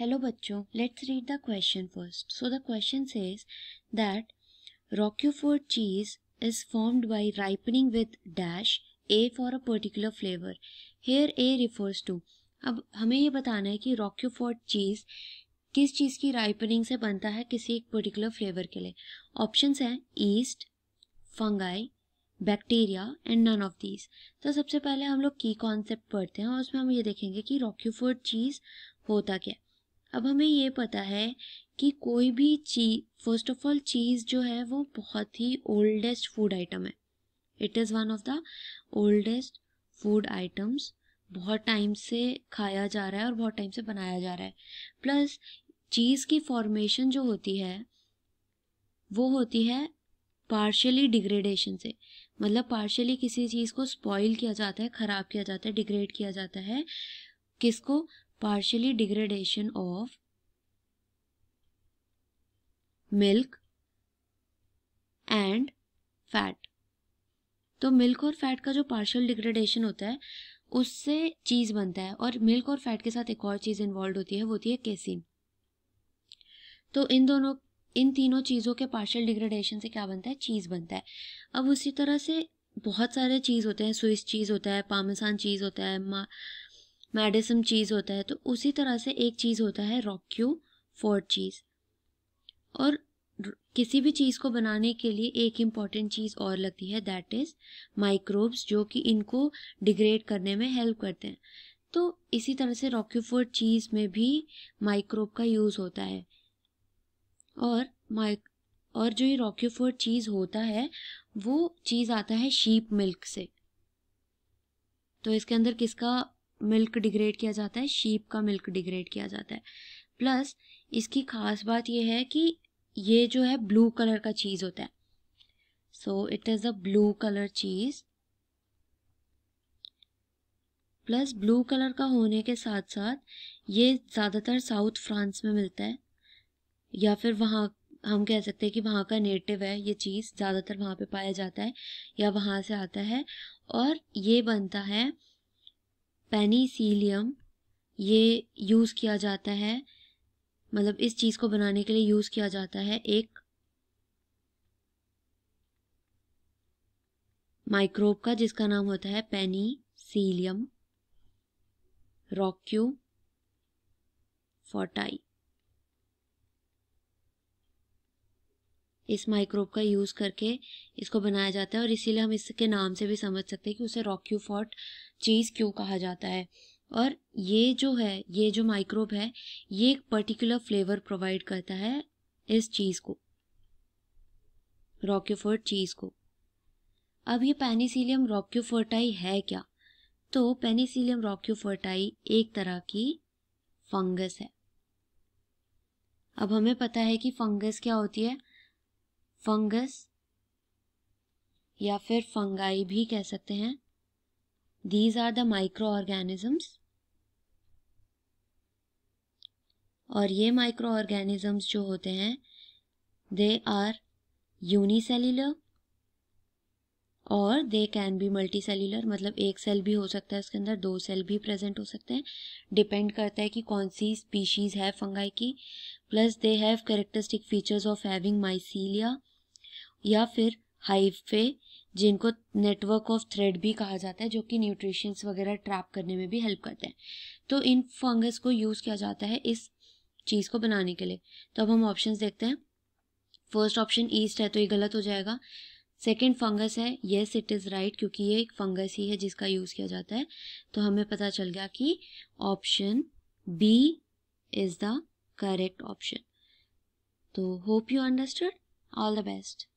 hello बच्चों let's read the question first so the question is that Roquefort cheese is formed by ripening with dash A for a particular flavour here A refers to अब हमें ये बताना है कि रॉक्यूफोर्ड चीज किस चीज की राइपनिंग से बनता है किसी एक पर्टिकुलर फ्लेवर के लिए ऑप्शन है yeast fungi bacteria and none of these तो सबसे पहले हम लोग की कॉन्सेप्ट पढ़ते हैं और उसमें हम ये देखेंगे कि रॉक्यूफोर्ड चीज होता क्या अब हमें ये पता है कि कोई भी चीज फर्स्ट ऑफ ऑल चीज़ जो है वो बहुत ही ओल्डेस्ट फूड आइटम है it is one of the oldest food items बहुत टाइम से खाया जा रहा है और बहुत टाइम से बनाया जा रहा है प्लस चीज़ की फॉर्मेशन जो होती है वो होती है पार्शली डिग्रेडेशन से मतलब पार्शली किसी चीज़ को स्पॉइल किया जाता है ख़राब किया जाता है डिग्रेड किया जाता है किसको partially degradation of milk and fat तो मिल्क और फैट का जो पार्शियल डिग्रेडेशन होता है उससे चीज़ बनता है और मिल्क और फैट के साथ एक और चीज़ इन्वॉल्व होती है वो होती है केसिन तो इन दोनों इन तीनों चीज़ों के पार्शियल डिग्रेडेशन से क्या बनता है चीज़ बनता है अब उसी तरह से बहुत सारे चीज़ होते हैं स्विस चीज़ होता है पामसान चीज़ होता है मेडिसम चीज़ होता है तो उसी तरह से एक चीज़ होता है रॉक्यू फोर्ड चीज़ और किसी भी चीज़ को बनाने के लिए एक इम्पॉर्टेंट चीज़ और लगती है दैट इज़ माइक्रोब्स जो कि इनको डिग्रेड करने में हेल्प करते हैं तो इसी तरह से फोर्ड चीज़ में भी माइक्रोब का यूज़ होता है और माइक और जो ये रॉक्यूफोर्ड चीज़ होता है वो चीज़ आता है शीप मिल्क से तो इसके अंदर किसका मिल्क डिग्रेड किया जाता है शीप का मिल्क डिग्रेड किया जाता है प्लस इसकी खास बात यह है कि ये जो है ब्लू कलर का चीज़ होता है so it is a blue colour cheese plus blue colour का होने के साथ साथ ये ज़्यादातर साउथ फ्रांस में मिलता है या फिर वहाँ हम कह सकते हैं कि वहाँ का नेटिव है ये चीज़ ज़्यादातर वहाँ पे पाया जाता है या वहाँ से आता है और ये बनता है पेनीसीलियम ये यूज़ किया जाता है मतलब इस चीज़ को बनाने के लिए यूज़ किया जाता है एक माइक्रोब का जिसका नाम होता है पेनीसीलियम रॉक्यू फोटाई इस माइक्रोब का यूज़ करके इसको बनाया जाता है और इसीलिए हम इसके नाम से भी समझ सकते हैं कि उसे रॉक्यू फॉर्ट चीज़ क्यों कहा जाता है और ये जो है ये जो माइक्रोब है ये एक पर्टिकुलर फ्लेवर प्रोवाइड करता है इस चीज़ को रॉक्यूफर्ट चीज़ को अब ये पेनिसिलियम रॉक्यूफर्टाई है क्या तो पेनिसिलियम रॉक्यूफर्टाई एक तरह की फंगस है अब हमें पता है कि फंगस क्या होती है फंगस या फिर फंगाई भी कह सकते हैं these are the micro organisms और ये माइक्रो ऑर्गेनिजम्स जो होते हैं दे आर यूनिसेल्यूलर और they can be multi cellular मतलब एक सेल भी हो सकता है उसके अंदर दो सेल भी प्रेजेंट हो सकते हैं डिपेंड करता है कि कौन सी स्पीशीज़ है फंगाई की plus they have characteristic features of having mycelia या फिर हाइफे जिनको नेटवर्क ऑफ थ्रेड भी कहा जाता है जो कि न्यूट्रिशंस वगैरह ट्रैप करने में भी हेल्प करते हैं तो इन फंगस को यूज़ किया जाता है इस चीज़ को बनाने के लिए तो अब हम ऑप्शन देखते हैं फर्स्ट ऑप्शन ईस्ट है तो ये गलत हो जाएगा सेकेंड फंगस है येस इट इज़ राइट क्योंकि ये एक फंगस ही है जिसका यूज़ किया जाता है तो हमें पता चल गया कि option B is the correct option तो hope you understood all the best